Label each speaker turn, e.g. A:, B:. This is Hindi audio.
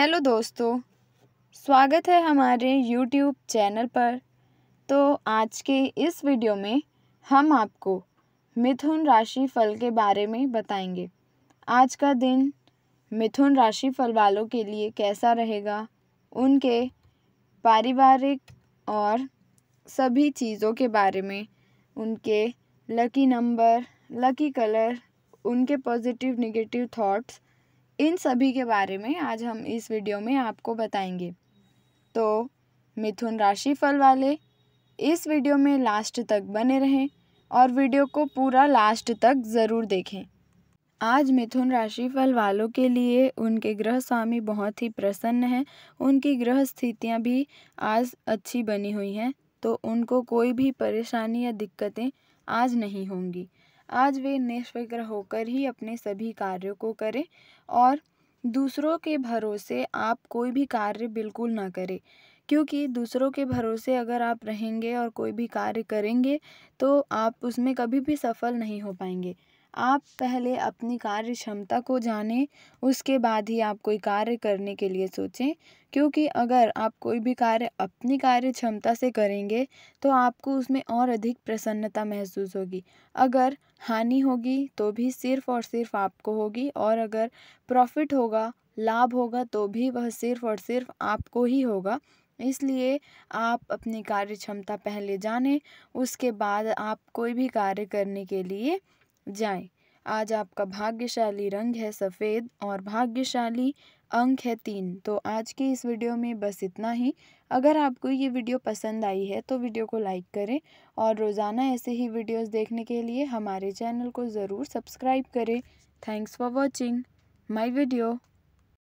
A: हेलो दोस्तों स्वागत है हमारे यूट्यूब चैनल पर तो आज के इस वीडियो में हम आपको मिथुन राशि फल के बारे में बताएंगे आज का दिन मिथुन राशि फल वालों के लिए कैसा रहेगा उनके पारिवारिक और सभी चीज़ों के बारे में उनके लकी नंबर लकी कलर उनके पॉजिटिव नेगेटिव थॉट्स इन सभी के बारे में आज हम इस वीडियो में आपको बताएंगे तो मिथुन राशि फल वाले इस वीडियो में लास्ट तक बने रहें और वीडियो को पूरा लास्ट तक ज़रूर देखें आज मिथुन राशि फल वालों के लिए उनके ग्रह स्वामी बहुत ही प्रसन्न हैं उनकी ग्रह स्थितियां भी आज अच्छी बनी हुई हैं तो उनको कोई भी परेशानी या दिक्कतें आज नहीं होंगी आज वे निष्फ़िक्र होकर ही अपने सभी कार्यों को करें और दूसरों के भरोसे आप कोई भी कार्य बिल्कुल ना करें क्योंकि दूसरों के भरोसे अगर आप रहेंगे और कोई भी कार्य करेंगे तो आप उसमें कभी भी सफल नहीं हो पाएंगे आप पहले अपनी कार्य क्षमता को जानें उसके बाद ही आप कोई कार्य करने के लिए सोचें क्योंकि अगर आप कोई भी कार्य अपनी कार्य क्षमता से करेंगे तो आपको उसमें और अधिक प्रसन्नता महसूस होगी अगर हानि होगी तो भी सिर्फ़ और सिर्फ आपको होगी और अगर प्रॉफिट होगा लाभ होगा तो भी वह सिर्फ़ और सिर्फ आपको ही होगा इसलिए आप अपनी कार्य क्षमता पहले जानें उसके बाद आप कोई भी कार्य करने के लिए जाएं आज आपका भाग्यशाली रंग है सफ़ेद और भाग्यशाली अंक है तीन तो आज की इस वीडियो में बस इतना ही अगर आपको ये वीडियो पसंद आई है तो वीडियो को लाइक करें और रोज़ाना ऐसे ही वीडियोस देखने के लिए हमारे चैनल को ज़रूर सब्सक्राइब करें thanks for watching my video